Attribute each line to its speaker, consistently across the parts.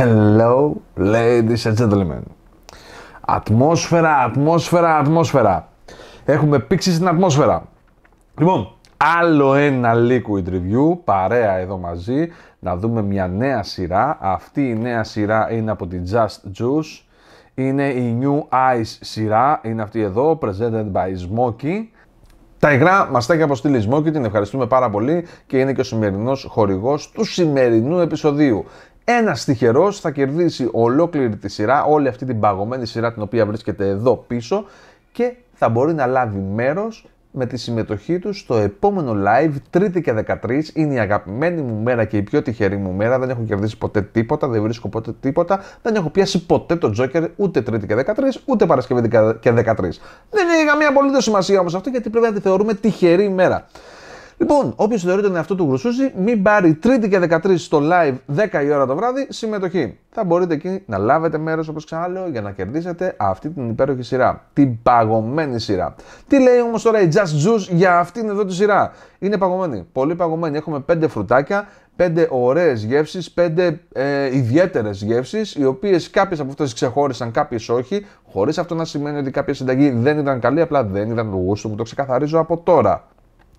Speaker 1: Hello, ladies and gentlemen. Ατμόσφαιρα, ατμόσφαιρα, ατμόσφαιρα. Έχουμε πήξεις στην ατμόσφαιρα. Λοιπόν, άλλο ένα Liquid Review, παρέα εδώ μαζί, να δούμε μια νέα σειρά. Αυτή η νέα σειρά είναι από την Just Juice. Είναι η New Ice σειρά, είναι αυτή εδώ, presented by Smokey. Τα υγρά μας τα έχει αποστείλει Smokey, την ευχαριστούμε πάρα πολύ και είναι και ο σημερινός χορηγός του σημερινού επεισοδίου ένας τυχερός θα κερδίσει ολόκληρη τη σειρά, όλη αυτή την παγωμένη σειρά την οποία βρίσκεται εδώ πίσω και θα μπορεί να λάβει μέρος με τη συμμετοχή του στο επόμενο live, Τρίτη και 13. Είναι η αγαπημένη μου μέρα και η πιο τυχερή μου μέρα. Δεν έχω κερδίσει ποτέ τίποτα, δεν βρίσκω ποτέ τίποτα. Δεν έχω πιάσει ποτέ το Joker ούτε Τρίτη και 13, ούτε Παρασκευή και 13. Δεν έχει καμία απολύτως σημασία όμως αυτό γιατί πρέπει να τη θεωρούμε τυχερή μέρα. Λοιπόν, όποιος θεωρεί τον εαυτό του γρουσούζι, μην πάρει Τρίτη και 13 στο live 10 η ώρα το βράδυ συμμετοχή. Θα μπορείτε εκεί να λάβετε μέρος, όπως ξαναλέω, για να κερδίσετε αυτή την υπέροχη σειρά. Την παγωμένη σειρά. Τι λέει όμως τώρα η Just Juice για αυτήν εδώ τη σειρά. Είναι παγωμένη. Πολύ παγωμένη. Έχουμε 5 φρουτάκια, 5 ωραίες γεύσεις, 5 ε, ιδιαίτερες γεύσεις, οι οποίες κάποιες από αυτές ξεχώρισαν, κάποιες όχι. Χωρίς αυτό να σημαίνει ότι κάποια συνταγή δεν ήταν καλή, απλά δεν ήταν του γούστου μου. Το ξεκαθαρίζω από τώρα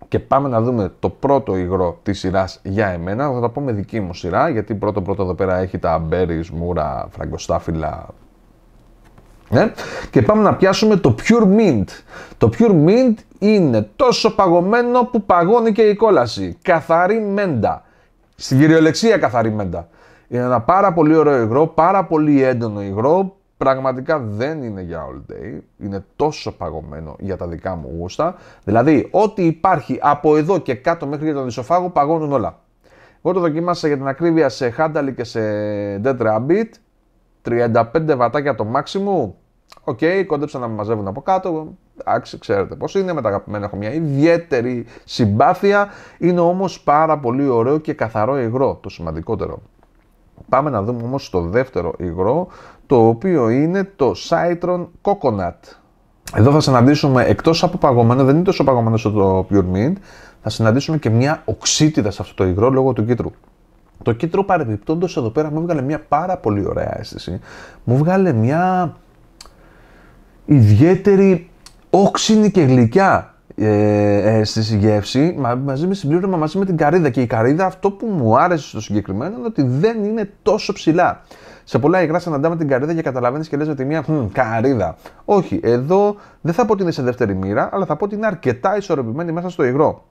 Speaker 1: και πάμε να δούμε το πρώτο υγρό της σειράς για εμένα. Θα το πω με δική μου σειρά, γιατί πρώτο πρώτο εδώ πέρα έχει τα μπέρις, μούρα, φραγκοστάφυλλα. Ναι. Και πάμε να πιάσουμε το Pure Mint. Το Pure Mint είναι τόσο παγωμένο που παγώνει και η κόλαση. Καθαρή μέντα. Στην κυριολεξία καθαρή μέντα. Είναι ένα πάρα πολύ ωραίο υγρό, πάρα πολύ έντονο υγρό, πραγματικά δεν είναι για all day. Είναι τόσο παγωμένο για τα δικά μου γούστα. Δηλαδή, ό,τι υπάρχει από εδώ και κάτω μέχρι για τον ισοφάγο παγώνουν όλα. Εγώ το δοκίμασα για την ακρίβεια σε Handali και σε dead rabbit, 35 βατάκια το maximum. Οκ, okay, κόντεψα να με μαζεύουν από κάτω. Εντάξει, ξέρετε πώς είναι. Με τα αγαπημένα έχω μια ιδιαίτερη συμπάθεια. Είναι όμως πάρα πολύ ωραίο και καθαρό υγρό. Το σημαντικότερο. Πάμε να δούμε όμως το δεύτερο υγρό, το οποίο είναι το Citron Coconut. Εδώ θα συναντήσουμε εκτός από παγωμένο, δεν είναι τόσο παγωμένο στο το Pure Mint, θα συναντήσουμε και μια οξύτητα σε αυτό το υγρό λόγω του κίτρου. Το κίτρο παρεμπιπτόντως εδώ πέρα μου βγάλε μια πάρα πολύ ωραία αίσθηση. Μου βγάλε μια ιδιαίτερη όξινη και γλυκιά ε, ε, στη γεύση μα, μαζί με συμπλήρωμα μαζί με την καρύδα. Και η καρύδα αυτό που μου άρεσε στο συγκεκριμένο είναι ότι δεν είναι τόσο ψηλά. Σε πολλά υγρά με την καρύδα και καταλαβαίνεις και λες με τη μία καρύδα. Όχι, εδώ δεν θα πω ότι είναι σε δεύτερη μοίρα, αλλά θα πω ότι είναι αρκετά ισορροπημένη μέσα στο υγρό.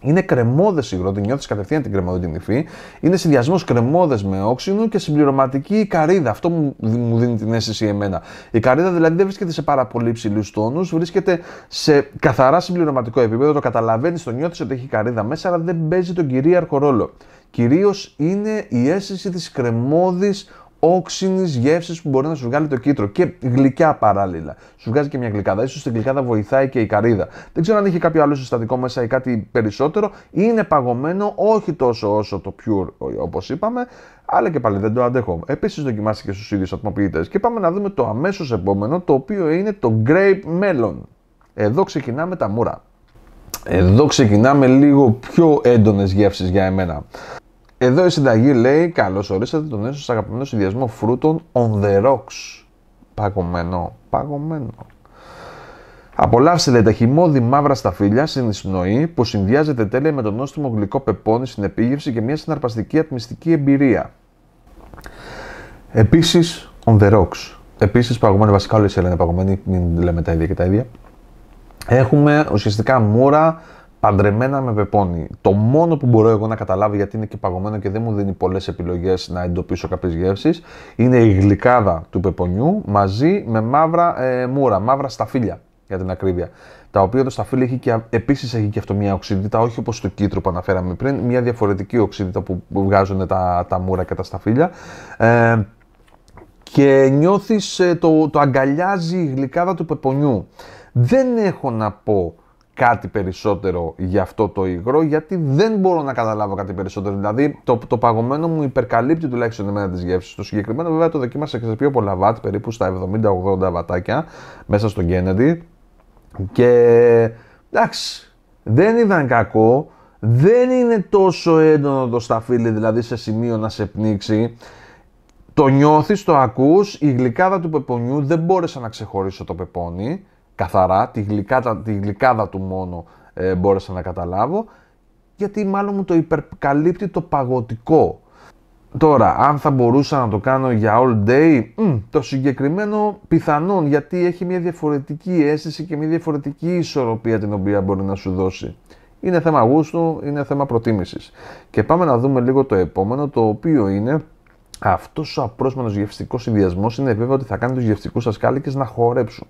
Speaker 1: Είναι κρεμόδε υγρό, νιώθεις κατευθείαν την την υφή Είναι συνδυασμός κρεμόδες με όξινο και συμπληρωματική καρύδα. Αυτό μου, δίνει την αίσθηση εμένα. Η καρύδα δηλαδή δεν βρίσκεται σε πάρα πολύ υψηλούς τόνους, βρίσκεται σε καθαρά συμπληρωματικό επίπεδο. Το καταλαβαίνεις, το νιώθεις ότι έχει καρύδα μέσα, αλλά δεν παίζει τον κυρίαρχο ρόλο. Κυρίως είναι η αίσθηση της κρεμόδης όξινης γεύσης που μπορεί να σου βγάλει το κίτρο και γλυκιά παράλληλα. Σου βγάζει και μια γλυκάδα. σω την γλυκάδα βοηθάει και η καρύδα. Δεν ξέρω αν έχει κάποιο άλλο συστατικό μέσα ή κάτι περισσότερο. Είναι παγωμένο, όχι τόσο όσο το pure όπως είπαμε, αλλά και πάλι δεν το αντέχω. Επίσης δοκιμάστηκε στους ίδιους ατμοποιητές. Και πάμε να δούμε το αμέσως επόμενο, το οποίο είναι το grape melon. Εδώ ξεκινάμε τα μούρα. Εδώ ξεκινάμε λίγο πιο έντονες γεύσεις για εμένα. Εδώ η συνταγή λέει: Καλώς ορίσατε τον νέο σας αγαπημένο συνδυασμό φρούτων on the rocks. Παγωμένο. Παγωμένο. Απολαύστε λέει, τα χυμώδη μαύρα σταφύλια στην εισπνοή που συνδυάζεται τέλεια με τον νόστιμο γλυκό πεπόνι στην επίγευση και μια συναρπαστική ατμιστική εμπειρία. Επίσης, on the rocks. Επίσης, παγωμενο βασικά όλοι οι είναι παγωμένοι, μην λέμε τα ίδια και τα ίδια. Έχουμε ουσιαστικά μούρα, παντρεμένα με πεπόνι. Το μόνο που μπορώ εγώ να καταλάβω γιατί είναι και παγωμένο και δεν μου δίνει πολλές επιλογές να εντοπίσω κάποιες γεύσεις είναι η γλυκάδα του πεπονιού μαζί με μαύρα ε, μούρα, μαύρα σταφύλια για την ακρίβεια. Τα οποία το σταφύλι έχει και, επίσης έχει και αυτό μια οξύτητα, όχι όπως το κίτρο που αναφέραμε πριν, μια διαφορετική οξύτητα που βγάζουν τα, τα μούρα και τα σταφύλια. Ε, και νιώθεις, ε, το, το αγκαλιάζει η γλυκάδα του πεπονιού. Δεν έχω να πω κάτι περισσότερο για αυτό το υγρό, γιατί δεν μπορώ να καταλάβω κάτι περισσότερο. Δηλαδή, το, το παγωμένο μου υπερκαλύπτει τουλάχιστον εμένα τις γεύσεις. Το συγκεκριμένο, βέβαια, το δοκίμασα σε πιο πολλά βατ, περίπου στα 70-80 βατάκια μέσα στον Kennedy. Και εντάξει, δεν ήταν κακό. Δεν είναι τόσο έντονο το σταφύλι, δηλαδή σε σημείο να σε πνίξει. Το νιώθεις, το ακούς, η γλυκάδα του πεπονιού δεν μπόρεσα να ξεχωρίσω το πεπόνι καθαρά, τη, γλυκά, τη γλυκάδα του μόνο ε, μπόρεσα να καταλάβω, γιατί μάλλον μου το υπερκαλύπτει το παγωτικό. Τώρα, αν θα μπορούσα να το κάνω για all day, μ, το συγκεκριμένο πιθανόν, γιατί έχει μια διαφορετική αίσθηση και μια διαφορετική ισορροπία την οποία μπορεί να σου δώσει. Είναι θέμα γούστου, είναι θέμα προτίμησης. Και πάμε να δούμε λίγο το επόμενο, το οποίο είναι αυτός ο απρόσμενος γευστικός συνδυασμός είναι βέβαιο ότι θα κάνει τους γευστικούς σας κάλικες να χορέψουν.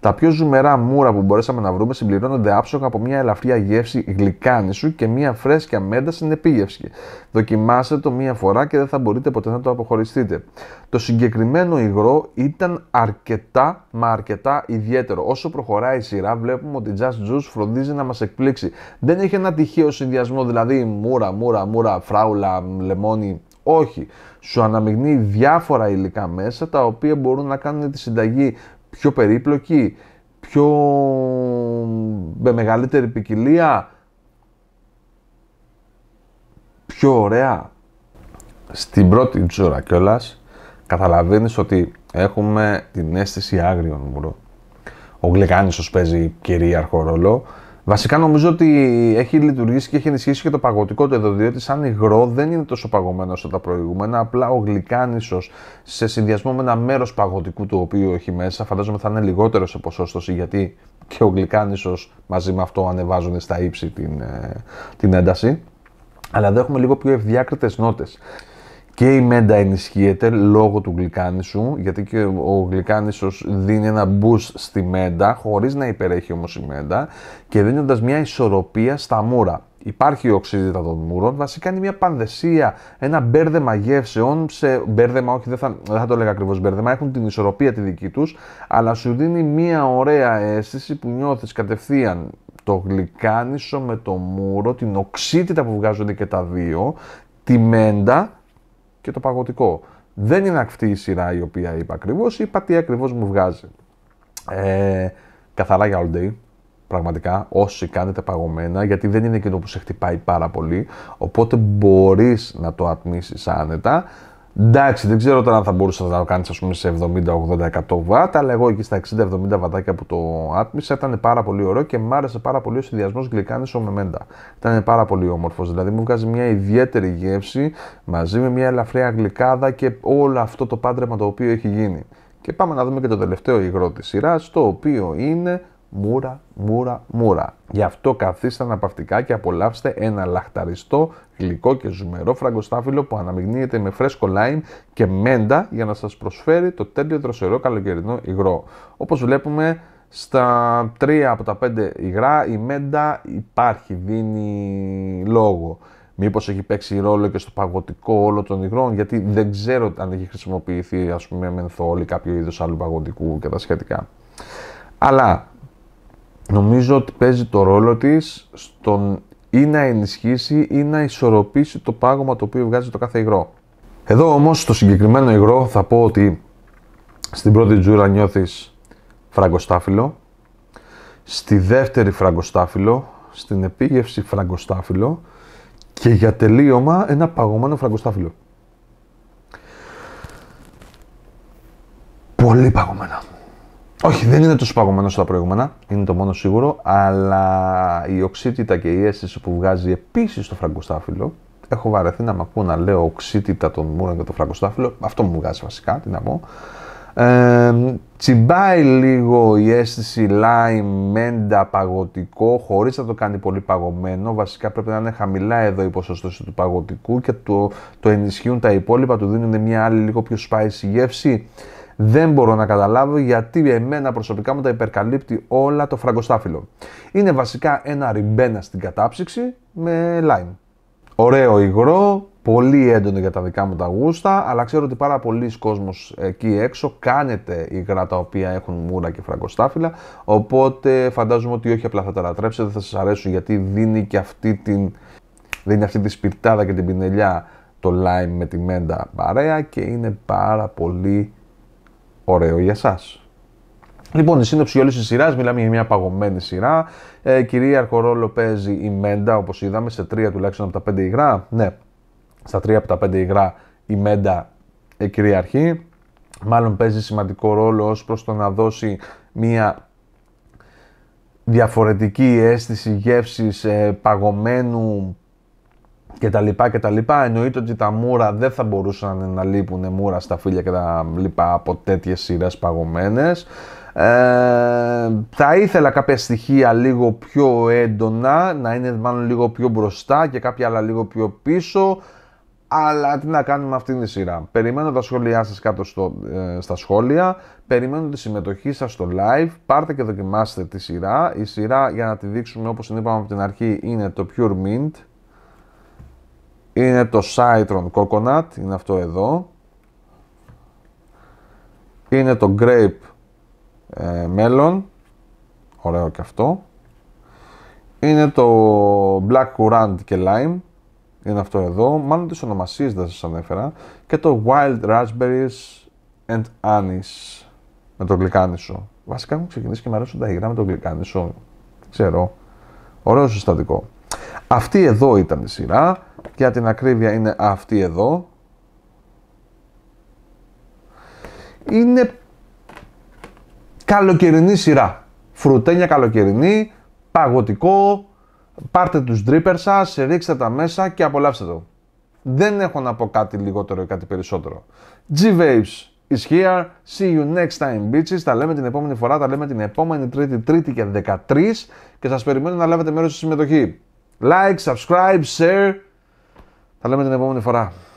Speaker 1: Τα πιο ζουμερά μούρα που μπορέσαμε να βρούμε συμπληρώνονται άψογα από μια ελαφριά γεύση γλυκάνη σου και μια φρέσκια μέντα επίγευση. Δοκιμάστε το μία φορά και δεν θα μπορείτε ποτέ να το αποχωριστείτε. Το συγκεκριμένο υγρό ήταν αρκετά μα αρκετά ιδιαίτερο. Όσο προχωράει η σειρά, βλέπουμε ότι Just Juice φροντίζει να μας εκπλήξει. Δεν έχει ένα τυχαίο συνδυασμό, δηλαδή μούρα, μούρα, μούρα, φράουλα, λεμόνι, όχι. Σου αναμειγνύει διάφορα υλικά μέσα τα οποία μπορούν να κάνουν τη συνταγή πιο περίπλοκη, πιο με μεγαλύτερη ποικιλία, πιο ωραία. Στην πρώτη τζούρα κιόλας καταλαβαίνεις ότι έχουμε την αίσθηση άγριων μπρο. Ο Γλυκάνησος παίζει κυρίαρχο ρόλο Βασικά νομίζω ότι έχει λειτουργήσει και έχει ενισχύσει και το παγωτικό του εδώ, διότι σαν υγρό δεν είναι τόσο παγωμένο όσο τα προηγούμενα. Απλά ο γλυκάνισος σε συνδυασμό με ένα μέρος παγωτικού του οποίου έχει μέσα, φαντάζομαι θα είναι λιγότερο σε ποσόστοση, γιατί και ο γλυκάνισος μαζί με αυτό ανεβάζουν στα ύψη την, ε, την ένταση. Αλλά εδώ έχουμε λίγο πιο ευδιάκριτες νότες και η μέντα ενισχύεται λόγω του γλυκάνισου, γιατί και ο γλυκάνισος δίνει ένα boost στη μέντα, χωρίς να υπερέχει όμως η μέντα, και δίνοντας μια ισορροπία στα μούρα. Υπάρχει η οξύτητα των μούρων, βασικά είναι μια πανδεσία, ένα μπέρδεμα γεύσεων, σε μπέρδεμα, όχι δεν θα, δεν θα το λέγα ακριβώς μπέρδεμα, έχουν την ισορροπία τη δική τους, αλλά σου δίνει μια ωραία αίσθηση που νιώθεις κατευθείαν το γλυκάνισο με το μούρο, την οξύτητα που βγάζονται και τα δύο, τη μέντα και το παγωτικό. Δεν είναι αυτή η σειρά η οποία είπα ακριβώς, είπα τι ακριβώς μου βγάζει. Ε, καθαρά για all day, πραγματικά, όσοι κάνετε παγωμένα, γιατί δεν είναι εκείνο που σε χτυπάει πάρα πολύ, οπότε μπορείς να το ατμίσεις άνετα. Εντάξει, δεν ξέρω τώρα αν θα μπορούσα να το κάνει σε 70-80-100 βατ, αλλά εγώ εκεί στα 60-70 βατάκια που το άτμισα ήταν πάρα πολύ ωραίο και μου άρεσε πάρα πολύ ο συνδυασμός γλυκάνης με μέντα. Ήταν πάρα πολύ όμορφος. Δηλαδή μου βγάζει μια ιδιαίτερη γεύση μαζί με μια ελαφριά γλυκάδα και όλο αυτό το πάντρεμα το οποίο έχει γίνει. Και πάμε να δούμε και το τελευταίο υγρό της σειράς, το οποίο είναι μούρα, μούρα, μούρα. Γι' αυτό καθίστε αναπαυτικά και απολαύστε ένα λαχταριστό, γλυκό και ζουμερό φραγκοστάφυλλο που αναμειγνύεται με φρέσκο λάιμ και μέντα για να σας προσφέρει το τέλειο δροσερό καλοκαιρινό υγρό. Όπως βλέπουμε, στα 3 από τα 5 υγρά η μέντα υπάρχει, δίνει λόγο. Μήπως έχει παίξει ρόλο και στο παγωτικό όλο των υγρών, γιατί δεν ξέρω αν έχει χρησιμοποιηθεί ας πούμε μενθόλ ή κάποιο είδος άλλου παγωτικού και τα σχετικά. Αλλά νομίζω ότι παίζει το ρόλο της στον ή να ενισχύσει ή να ισορροπήσει το πάγωμα το οποίο βγάζει το κάθε υγρό. Εδώ όμως στο συγκεκριμένο υγρό θα πω ότι στην πρώτη τζούρα νιώθεις φραγκοστάφυλλο, στη δεύτερη φραγκοστάφυλλο, στην επίγευση φραγκοστάφυλλο και για τελείωμα ένα παγωμένο φραγκοστάφυλλο. Πολύ παγωμένα. Όχι, δεν είναι τόσο παγωμένο στα προηγούμενα, είναι το μόνο σίγουρο, αλλά η οξύτητα και η αίσθηση που βγάζει επίσης το φραγκοστάφυλλο. Έχω βαρεθεί να μ' ακούω να λέω οξύτητα τον μούραν και το φραγκοστάφυλλο. Αυτό μου βγάζει βασικά, τι να πω. Ε, τσιμπάει λίγο η αίσθηση λάι, μέντα, παγωτικό, χωρίς να το κάνει πολύ παγωμένο. Βασικά πρέπει να είναι χαμηλά εδώ η ποσόστοση του παγωτικού και το, το ενισχύουν τα υπόλοιπα, του δίνουν μια άλλη λίγο πιο spicy γεύση. Δεν μπορώ να καταλάβω γιατί εμένα προσωπικά μου τα υπερκαλύπτει όλα το φραγκοστάφυλλο. Είναι βασικά ένα ριμπένα στην κατάψυξη με lime. Ωραίο υγρό, πολύ έντονο για τα δικά μου τα γούστα, αλλά ξέρω ότι πάρα πολλοί κόσμος εκεί έξω κάνετε υγρά τα οποία έχουν μούρα και φραγκοστάφυλλα, οπότε φαντάζομαι ότι όχι απλά θα τα ρατρέψετε, θα σας αρέσουν γιατί δίνει και αυτή την... δίνει αυτή τη σπιρτάδα και την πινελιά το lime με τη μέντα παρέα και είναι πάρα πολύ ωραίο για εσάς. Λοιπόν, η σύνοψη όλης της σειράς, μιλάμε για μια παγωμένη σειρά. Ε, κυρίαρχο ρόλο παίζει η Μέντα, όπως είδαμε, σε τρία τουλάχιστον από τα πέντε υγρά. Ναι, στα τρία από τα πέντε υγρά η Μέντα ε, κυριαρχεί. Μάλλον παίζει σημαντικό ρόλο ως προς το να δώσει μια διαφορετική αίσθηση γεύσης ε, παγωμένου και τα λοιπά και τα λοιπά. Εννοείται ότι τα μούρα δεν θα μπορούσαν να λείπουν μούρα στα φίλια και τα λοιπά από τέτοιες σειρές παγωμένες. Ε, θα ήθελα κάποια στοιχεία λίγο πιο έντονα, να είναι μάλλον λίγο πιο μπροστά και κάποια άλλα λίγο πιο πίσω. Αλλά τι να κάνουμε αυτήν τη σειρά. Περιμένω τα σχόλιά σας κάτω στο, ε, στα σχόλια. Περιμένω τη συμμετοχή σας στο live. Πάρτε και δοκιμάστε τη σειρά. Η σειρά για να τη δείξουμε όπως την είπαμε από την αρχή είναι το Pure Mint είναι το Citron Coconut, είναι αυτό εδώ. Είναι το Grape ε, Melon, ωραίο και αυτό. Είναι το Black Currant και Lime, είναι αυτό εδώ. Μάλλον τις ονομασίες δεν σας ανέφερα. Και το Wild Raspberries and Anise, με το γλυκάνισο. Βασικά μου ξεκινήσει και μου αρέσουν τα υγρά με το γλυκάνισο. Ξέρω. Ωραίο συστατικό. Αυτή εδώ ήταν η σειρά για την ακρίβεια είναι αυτή εδώ. Είναι καλοκαιρινή σειρά. Φρουτένια καλοκαιρινή, παγωτικό, πάρτε τους ντρίπερ σας, ρίξτε τα μέσα και απολαύστε το. Δεν έχω να πω κάτι λιγότερο ή κάτι περισσότερο. Vapes is here. See you next time, bitches. Τα λέμε την επόμενη φορά, τα λέμε την επόμενη Τρίτη, Τρίτη και 13 και σας περιμένω να λάβετε μέρος στη συμμετοχή. Like, subscribe, share τα λέμε την επόμενη φορά.